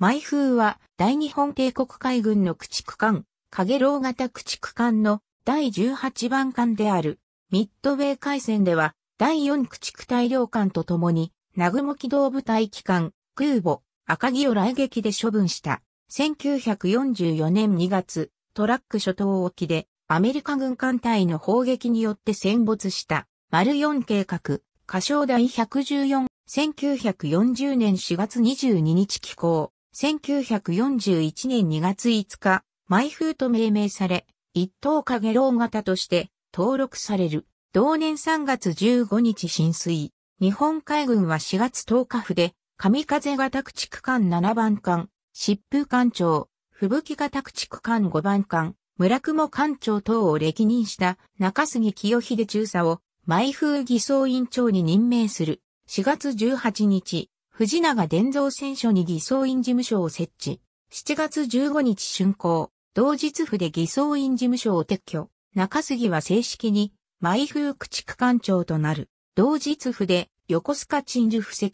毎風は大日本帝国海軍の駆逐艦、影楼型駆逐艦の第18番艦である。ミッドウェー海戦では第4駆逐隊領艦と共に、南雲機動部隊機関、空母、赤城を来撃で処分した。1944年2月、トラック諸島沖でアメリカ軍艦隊の砲撃によって戦没した、丸4計画、歌唱第114、1940年4月22日寄港、1941年2月5日、毎風と命名され、一等影げ型として登録される。同年3月15日浸水。日本海軍は4月10日府で、上風型駆逐艦7番艦、疾風艦長、吹雪型駆逐艦5番艦、村雲艦長等を歴任した中杉清秀中佐を、毎風偽装委員長に任命する。4月18日、藤永伝蔵選書に偽装院事務所を設置。7月15日春行、同日府で偽装院事務所を撤去。中杉は正式に、毎風駆逐官長となる。同日府で、横須賀鎮守布石。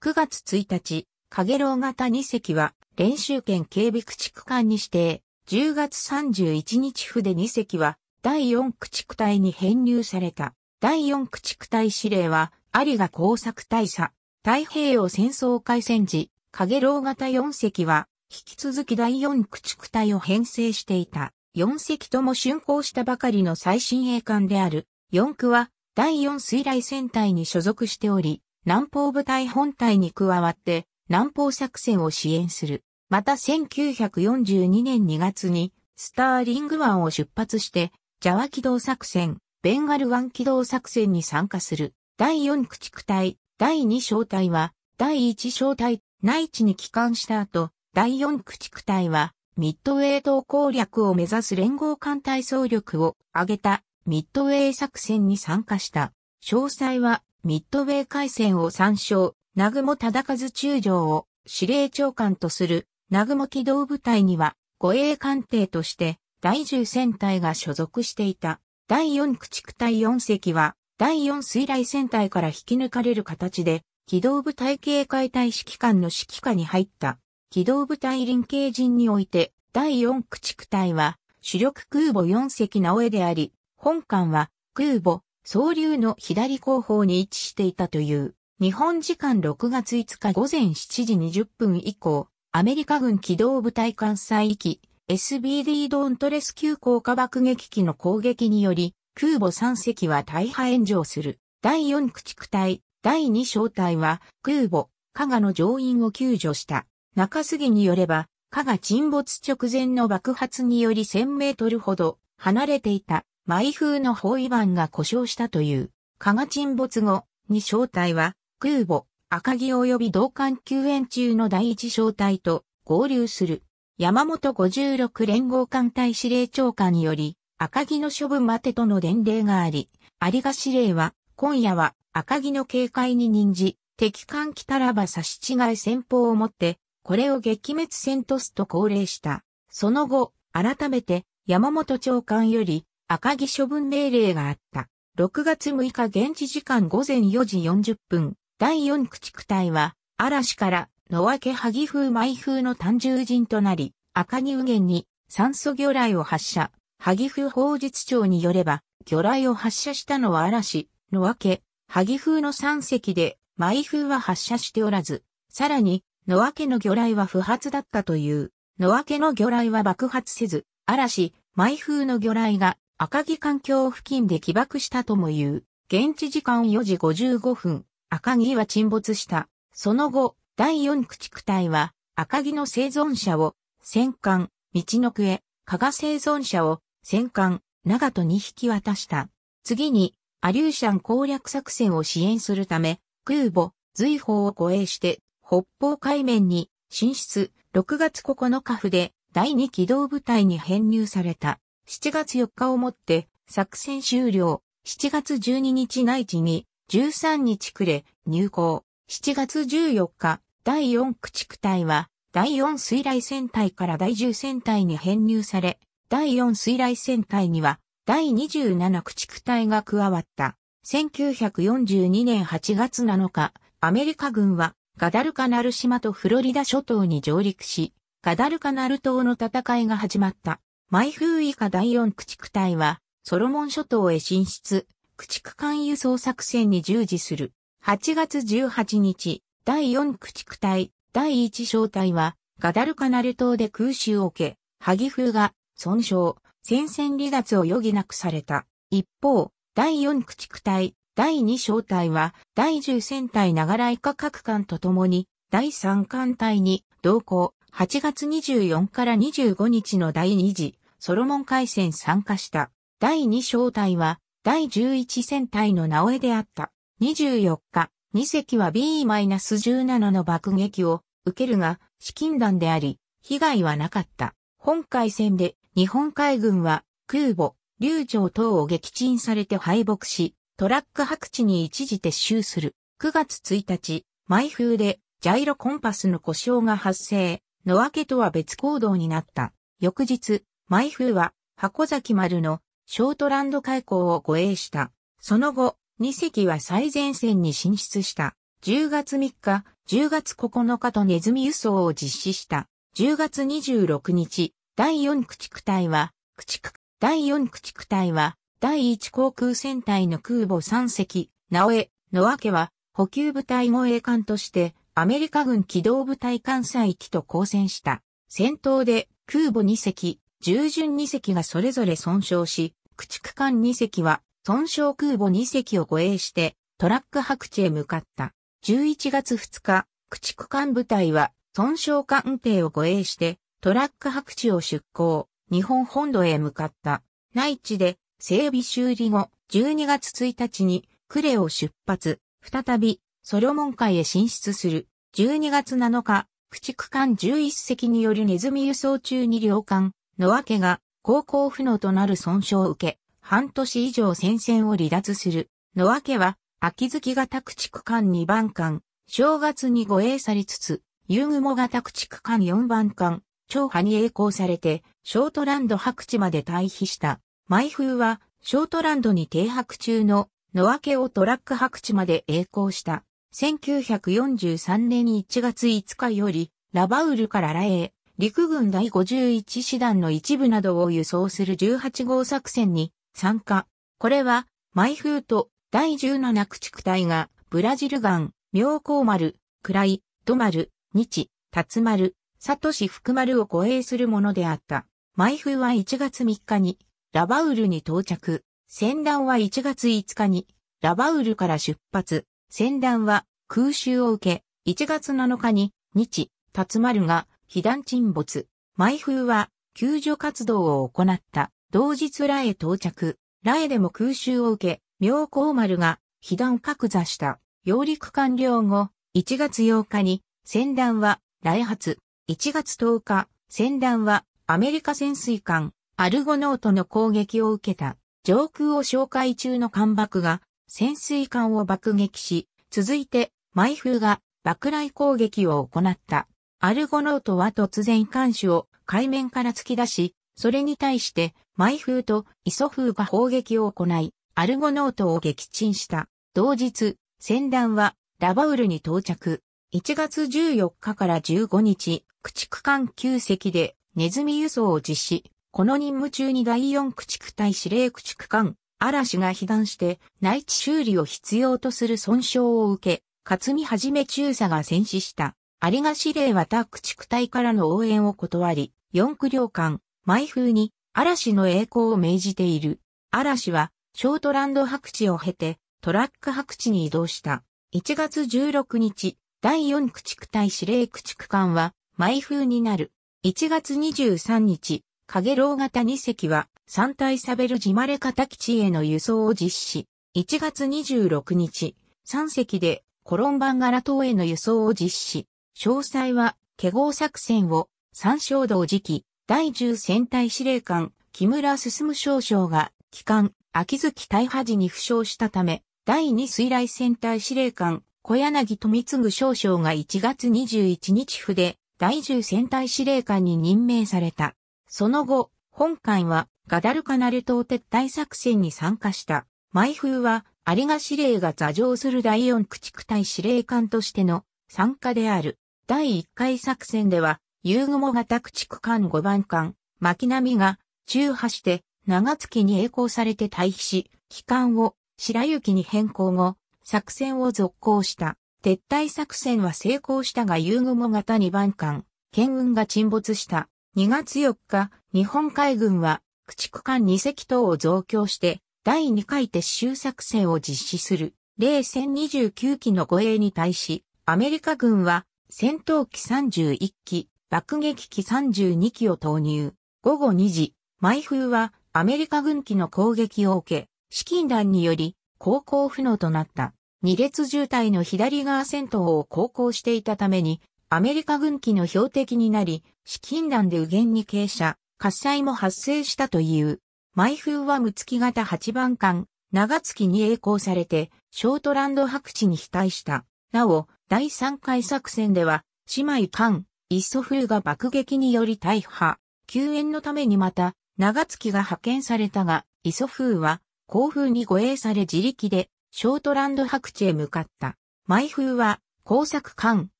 9月1日、影楼型2隻は、練習圏警備駆逐艦に指定。10月31日府で2隻は、第4駆逐隊に編入された。第4駆逐隊司令は、有賀工作大佐。太平洋戦争開戦時、影楼型4隻は、引き続き第4駆逐隊を編成していた。4隻とも竣工したばかりの最新鋭艦である。4区は、第4水雷戦隊に所属しており、南方部隊本隊に加わって、南方作戦を支援する。また1942年2月に、スターリング湾を出発して、ジャワ機動作戦、ベンガル湾機動作戦に参加する。第4駆逐隊、第2小隊は、第1小隊、内地に帰還した後、第4駆逐隊は、ミッドウェー島攻略を目指す連合艦隊総力を挙げたミッドウェー作戦に参加した。詳細はミッドウェー海戦を参照、南雲忠和中将を司令長官とする南雲機動部隊には護衛艦艇として第10戦隊が所属していた。第4駆逐隊4隻は第4水雷戦隊から引き抜かれる形で、機動部隊警戒隊指揮官の指揮下に入った、機動部隊臨刑陣において、第4駆逐隊は、主力空母4隻直江であり、本艦は空母、総流の左後方に位置していたという、日本時間6月5日午前7時20分以降、アメリカ軍機動部隊艦載域 SBD ドーントレス級降下爆撃機の攻撃により、空母3隻は大破炎上する。第4駆逐隊、第2小隊は空母、加賀の乗員を救助した。中杉によれば、加賀沈没直前の爆発により1000メートルほど離れていた埋風の包囲板が故障したという。加賀沈没後、2小隊は空母、赤城及び同艦救援中の第1小隊と合流する。山本56連合艦隊司令長官により、赤木の処分待てとの伝令があり、有賀司令は、今夜は赤木の警戒に任じ、敵艦来たらば差し違い戦法をもって、これを撃滅戦とすと高齢した。その後、改めて山本長官より赤木処分命令があった。6月6日現地時間午前4時40分、第4駆逐隊は、嵐から野分け萩風舞風の単獣人となり、赤木右舷に酸素魚雷を発射、萩風法術庁によれば、魚雷を発射したのは嵐のわけ、萩風の3隻で、舞風は発射しておらず、さらに、野分けの魚雷は不発だったという。野分けの魚雷は爆発せず、嵐、舞風の魚雷が赤城環境付近で起爆したとも言う。現地時間4時55分、赤城は沈没した。その後、第4駆逐隊は赤城の生存者を、戦艦、道の区へ、加賀生存者を、戦艦、長と2匹渡した。次に、アリューシャン攻略作戦を支援するため、空母、随砲を護衛して、北方海面に進出、6月9日府で第2機動部隊に編入された。7月4日をもって作戦終了。7月12日内地に13日暮れ入港。7月14日、第4駆逐隊は第4水雷戦隊から第10戦隊に編入され、第4水雷戦隊には、第27駆逐隊が加わった。1942年8月7日、アメリカ軍はガダルカナル島とフロリダ諸島に上陸し、ガダルカナル島の戦いが始まった。マイフー以下第4駆逐隊は、ソロモン諸島へ進出、駆逐艦輸送作戦に従事する。8月18日、第4駆逐隊、第1小隊は、ガダルカナル島で空襲を受け、ハギフーが損傷、戦線離脱を余儀なくされた。一方、第四駆逐隊、第二小隊は、第十戦隊長い科各艦と共に、第三艦隊に同行、8月24から25日の第二次、ソロモン海戦参加した。第二小隊は、第十一戦隊の直江であった。24日、二隻は B-17 の爆撃を受けるが、資金弾であり、被害はなかった。本海戦で日本海軍は空母、流城等を撃沈されて敗北し、トラック白地に一時撤収する。9月1日、毎風でジャイロコンパスの故障が発生、野分けとは別行動になった。翌日、毎風は箱崎丸のショートランド海溝を護衛した。その後、2隻は最前線に進出した。10月3日、10月9日とネズミ輸送を実施した。10月26日、第4駆逐隊は、駆逐、第4駆逐隊は、第1航空戦隊の空母3隻、直江、野明は、補給部隊護衛艦として、アメリカ軍機動部隊艦載機と交戦した。戦闘で、空母2隻、従順2隻がそれぞれ損傷し、駆逐艦2隻は、損傷空母2隻を護衛して、トラック白地へ向かった。11月2日、駆逐艦部隊は、損傷艦艇を護衛して、トラック白地を出港、日本本土へ向かった。内地で整備修理後、12月1日にクレを出発、再びソロモン海へ進出する。12月7日、駆逐艦11隻によるネズミ輸送中に両艦、のわけが航行不能となる損傷を受け、半年以上戦線を離脱する。のわけは、秋月型駆逐艦2番艦、正月に護衛されつつ、夕雲型駆逐艦4番艦、長波に栄光されて、ショートランド白地まで退避した。毎風は、ショートランドに停泊中の野分けをトラック白地まで栄光した。1943年1月5日より、ラバウルからラエ陸軍第51師団の一部などを輸送する18号作戦に参加。これは、毎風と第17駆逐隊が、ブラジルガン、妙高丸、暗い、戸丸、日、辰丸、サトシ福丸を護衛するものであった。毎風は1月3日にラバウルに到着。戦団は1月5日にラバウルから出発。戦団は空襲を受け、1月7日に日、辰丸が被弾沈没。毎風は救助活動を行った。同日ラへ到着。ラエでも空襲を受け、妙高丸が被弾格座した。揚陸完了後、1月8日に戦団は来発。1月10日、戦団はアメリカ潜水艦アルゴノートの攻撃を受けた上空を紹介中の艦爆が潜水艦を爆撃し、続いて毎風が爆雷攻撃を行った。アルゴノートは突然艦首を海面から突き出し、それに対して毎風とイフ風が砲撃を行い、アルゴノートを撃沈した。同日、船団はラバウルに到着。1月14日から15日、駆逐艦9隻でネズミ輸送を実施。この任務中に第4駆逐隊司令駆逐艦、嵐が被弾して内地修理を必要とする損傷を受け、勝見はじめ中佐が戦死した。有賀司令は他駆逐隊からの応援を断り、四駆両艦、毎風に嵐の栄光を命じている。嵐は、ショートランド白地を経て、トラック白地に移動した。1月16日、第4駆逐隊司令駆逐艦は、毎風になる。1月23日、影楼型2隻は、三体サベルジマレカタ基地への輸送を実施。1月26日、三隻でコロンバンガラ島への輸送を実施。詳細は、華合作戦を、三小道時期、第10戦隊司令官、木村進少将が、帰還、秋月大破時に負傷したため、第2水雷戦隊司令官、小柳富次少将が1月21日筆、第10戦隊司令官に任命された。その後、本艦はガダルカナル島撤退作戦に参加した。毎風は、アリガ司令が座上する第4駆逐隊司令官としての参加である。第1回作戦では、ユーグモ型駆逐艦5番艦、巻波が、中破して、長月に栄光されて退避し、機関を白雪に変更後、作戦を続行した。撤退作戦は成功したがユーもモ型2番艦、剣雲が沈没した。2月4日、日本海軍は駆逐艦2隻等を増強して、第2回撤収作戦を実施する。0戦29機の護衛に対し、アメリカ軍は戦闘機31機、爆撃機32機を投入。午後2時、毎風はアメリカ軍機の攻撃を受け、資金弾により航行不能となった。二列渋滞の左側戦闘を航行していたために、アメリカ軍機の標的になり、資金弾で右舷に傾斜、喝采も発生したという。毎風は無月型8番艦、長月に栄光されて、ショートランド白地に飛隊した。なお、第3回作戦では、姉妹艦、イッソ風が爆撃により大破。救援のためにまた、長月が派遣されたが、イソ風は、航風に護衛され自力でショートランド白地へ向かった。毎風は工作官、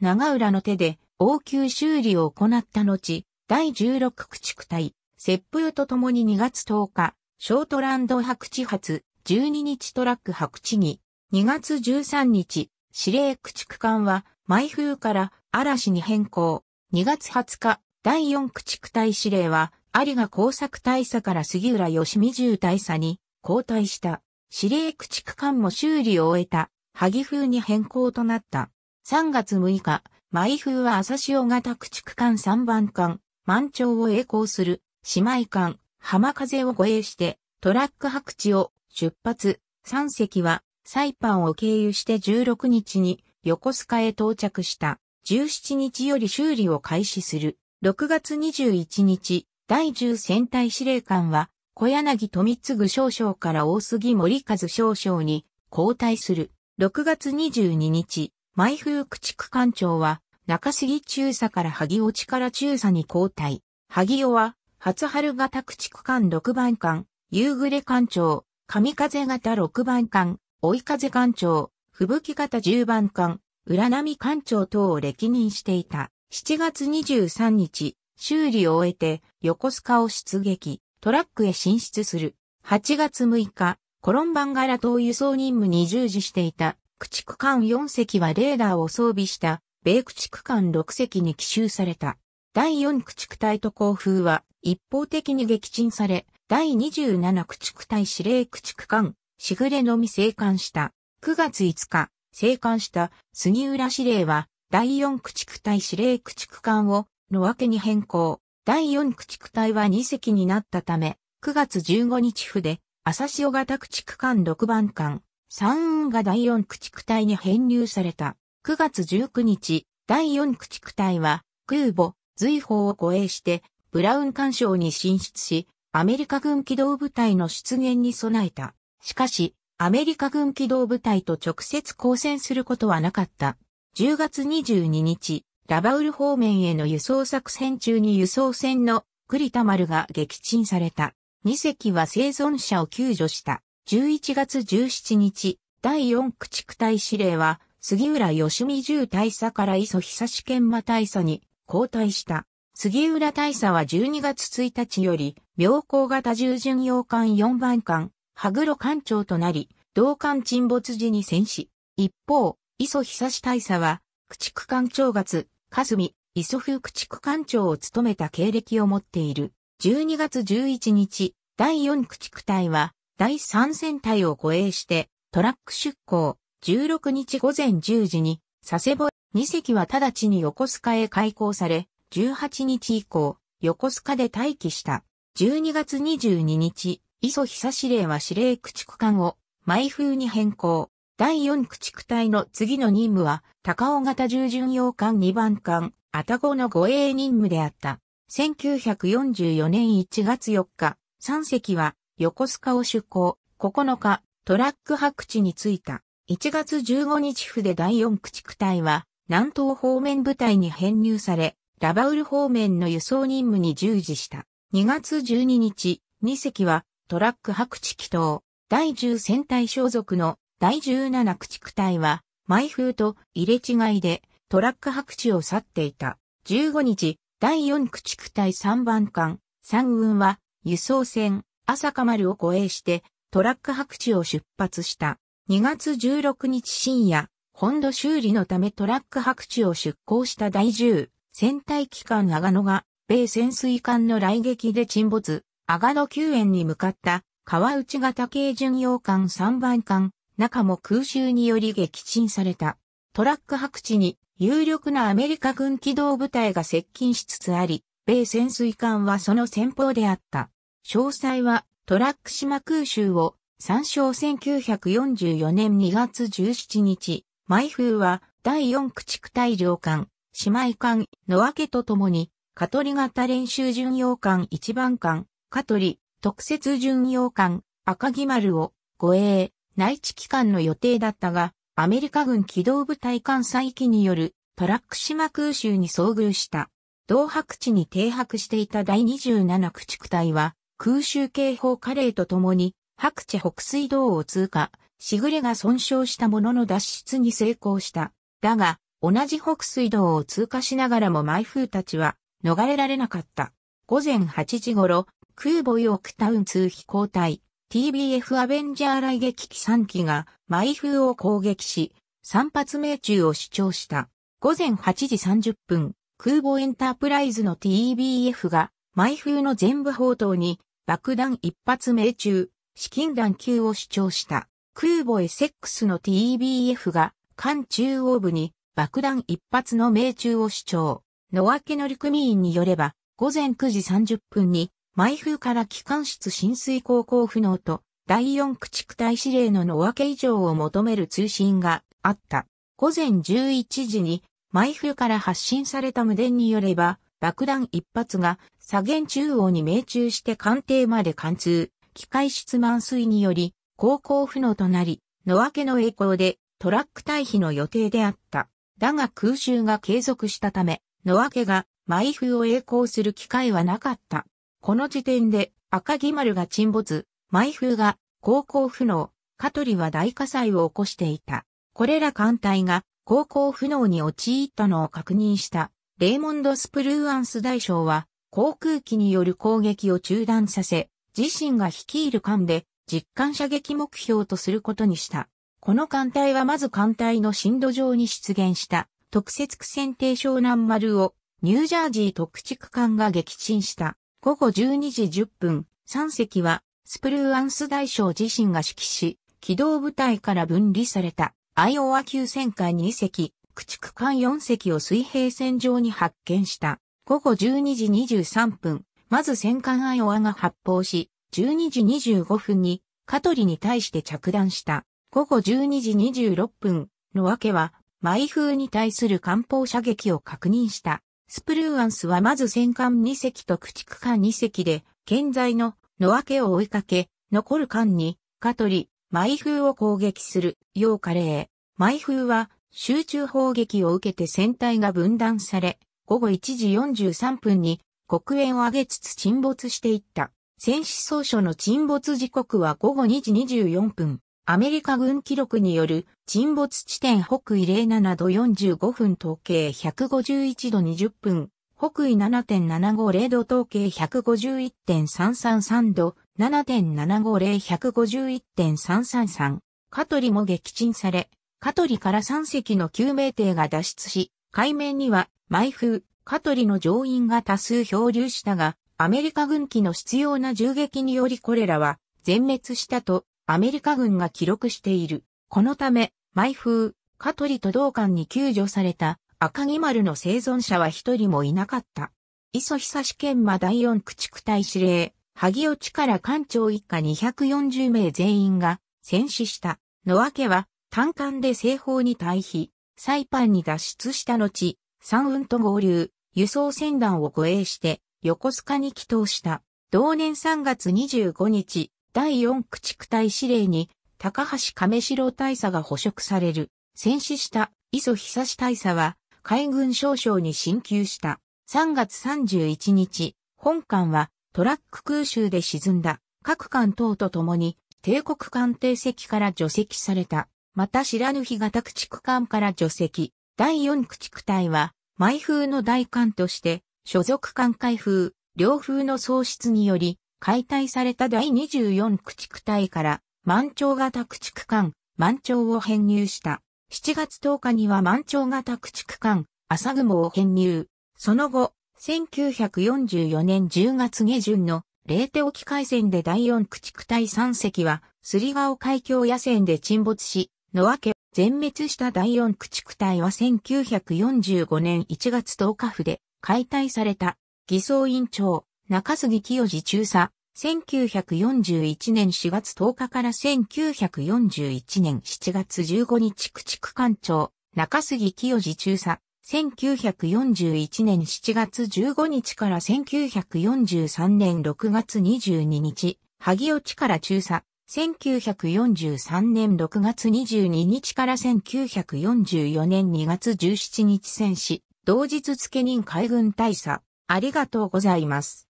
長浦の手で応急修理を行った後、第16駆逐隊、接風と共に2月10日、ショートランド白地発、12日トラック白地に、2月13日、司令駆逐艦は、毎風から嵐に変更。2月20日、第4駆逐隊司令は、有賀工作大佐から杉浦義美重大佐に交代した。司令駆逐艦も修理を終えた、萩風に変更となった。3月6日、舞風は朝潮型駆逐艦3番艦、満潮を栄光する、姉妹艦、浜風を護衛して、トラック白地を出発、3隻は、サイパンを経由して16日に、横須賀へ到着した。17日より修理を開始する。6月21日、第10戦隊司令官は、小柳富次少将から大杉森和少将に交代する。6月22日、舞風駆逐艦長は中杉中佐から萩尾力中佐に交代。萩尾は初春型駆逐艦6番艦、夕暮れ艦長、上風型6番艦、追い風艦長、吹雪型10番艦、浦波艦長等を歴任していた。7月23日、修理を終えて横須賀を出撃。トラックへ進出する。8月6日、コロンバンガラ島輸送任務に従事していた、駆逐艦4隻はレーダーを装備した、米駆逐艦6隻に奇襲された。第4駆逐隊と航風は一方的に撃沈され、第27駆逐隊司令駆逐艦、しぐれのみ生還した。9月5日、生還した杉浦司令は、第4駆逐隊司令駆逐艦を、のわけに変更。第4駆逐隊は2隻になったため、9月15日府で、朝潮型駆逐艦6番艦、三運が第4駆逐隊に編入された。9月19日、第4駆逐隊は、空母、随砲を護衛して、ブラウン干渉に進出し、アメリカ軍機動部隊の出現に備えた。しかし、アメリカ軍機動部隊と直接交戦することはなかった。10月22日、ラバウル方面への輸送作戦中に輸送船の栗田丸が撃沈された。2隻は生存者を救助した。11月17日、第4駆逐隊司令は、杉浦義美重大佐から磯久志研磨大佐に交代した。杉浦大佐は12月1日より、妙高型従巡洋艦4番艦、羽黒艦長となり、同艦沈没時に戦死。一方、磯久志大佐は、駆逐艦長月、霞、磯風駆逐艦長を務めた経歴を持っている。12月11日、第4駆逐隊は、第3戦隊を護衛して、トラック出港、16日午前10時に、佐世保2隻は直ちに横須賀へ開港され、18日以降、横須賀で待機した。12月22日、磯久司令は司令駆逐艦を、毎風に変更。第4駆逐隊の次の任務は、高尾型従巡洋艦2番艦、アタゴの護衛任務であった。1944年1月4日、3隻は横須賀を出港、9日、トラック白地に着いた。1月15日府で第4駆逐隊は、南東方面部隊に編入され、ラバウル方面の輸送任務に従事した。2月12日、2隻はトラック白地祈祷、第10戦隊所属の第17駆逐隊は、毎風と入れ違いでトラック白地を去っていた。15日、第4駆逐隊3番艦、三軍は、輸送船、朝香丸を護衛して、トラック白地を出発した。2月16日深夜、本土修理のためトラック白地を出港した第10、戦隊機関ガ野が、米潜水艦の来撃で沈没、阿賀野救援に向かった、川内型軽巡洋艦3番艦、中も空襲により撃沈された。トラック白地に有力なアメリカ軍機動部隊が接近しつつあり、米潜水艦はその先方であった。詳細はトラック島空襲を参照1944年2月17日、毎風は第4駆逐隊上艦、姉妹艦、の分けとともに、カトリ型練習巡洋艦1番艦、カトリ、特設巡洋艦、赤木丸を護衛、内地機関の予定だったが、アメリカ軍機動部隊艦載機によるトラック島空襲に遭遇した。同白地に停泊していた第27駆逐隊は、空襲警報カレーとともに、白地北水道を通過、しぐれが損傷したものの脱出に成功した。だが、同じ北水道を通過しながらも埋風たちは、逃れられなかった。午前8時頃、空母ヨークタウン通飛行隊、TBF アベンジャー雷撃機3機が毎風を攻撃し、3発命中を主張した。午前8時30分、空母エンタープライズの TBF が、毎風の全部砲塔に爆弾1発命中、資金弾級を主張した。空母 SX の TBF が、艦中央部に爆弾1発の命中を主張。野分け乗組員によれば、午前9時30分に毎風から機関室浸水高校不能と第四駆逐隊司令の野分け以上を求める通信があった。午前11時に毎風から発信された無電によれば爆弾一発が左舷中央に命中して艦艇まで貫通、機械室満水により航行不能となり、野分けの栄光でトラック退避の予定であった。だが空襲が継続したため、野分けが毎風を栄光する機会はなかった。この時点で赤木丸が沈没、毎風が航行不能、カトリは大火災を起こしていた。これら艦隊が航行不能に陥ったのを確認したレイモンド・スプルーアンス大将は航空機による攻撃を中断させ、自身が率いる艦で実艦射撃目標とすることにした。この艦隊はまず艦隊の深度上に出現した特設区戦艇湘南丸をニュージャージー特地区艦が撃沈した。午後12時10分、3隻は、スプルーアンス大将自身が指揮し、機動部隊から分離された、アイオワ級戦艦2隻、駆逐艦4隻を水平線上に発見した。午後12時23分、まず戦艦アイオワが発砲し、12時25分に、カトリに対して着弾した。午後12時26分、のわけは、毎風に対する艦砲射撃を確認した。スプルーアンスはまず戦艦2隻と駆逐艦2隻で、現在の野分けを追いかけ、残る艦に、カトリ、フ風を攻撃する、ー。マイフ風は、集中砲撃を受けて船体が分断され、午後1時43分に、黒煙を上げつつ沈没していった。戦死総書の沈没時刻は午後2時24分。アメリカ軍記録による沈没地点北緯07度45分統計151度20分、北緯7.750度統計151.333度7.750151.333カトリも撃沈され、カトリから3隻の救命艇が脱出し、海面には毎風、カトリの乗員が多数漂流したが、アメリカ軍機の必要な銃撃によりこれらは全滅したとアメリカ軍が記録している。このため、毎風、トリ都道館に救助された赤木丸の生存者は一人もいなかった。磯久志研磨第四駆逐隊司令、萩尾ら艦長一家240名全員が戦死した。のわけは、単艦で西方に退避、サイパンに脱出した後、山雲と合流、輸送船団を護衛して、横須賀に帰投した。同年3月25日、第4駆逐隊司令に、高橋亀郎大佐が捕食される。戦死した磯久志大佐は、海軍少将に進級した。3月31日、本艦はトラック空襲で沈んだ。各艦等と共に、帝国艦艇席から除籍された。また知らぬ日型駆逐艦から除籍。第4駆逐隊は、毎風の大艦として、所属艦開風、両風の喪失により、解体された第24駆逐隊から満潮型駆逐艦、満潮を編入した。7月10日には満潮型駆逐艦、朝雲を編入。その後、1944年10月下旬のレーテ沖海戦で第4駆逐隊3隻は、すり顔海峡野戦で沈没し、のわけ、全滅した第4駆逐隊は1945年1月10日府で解体された。偽装委員長、中杉清治中佐、1941年4月10日から1941年7月15日駆逐艦長、中杉清治中佐、1941年7月15日から1943年6月22日、萩尾ら中佐、1943年6月22日から1944年2月17日戦士、同日付任海軍大佐、ありがとうございます。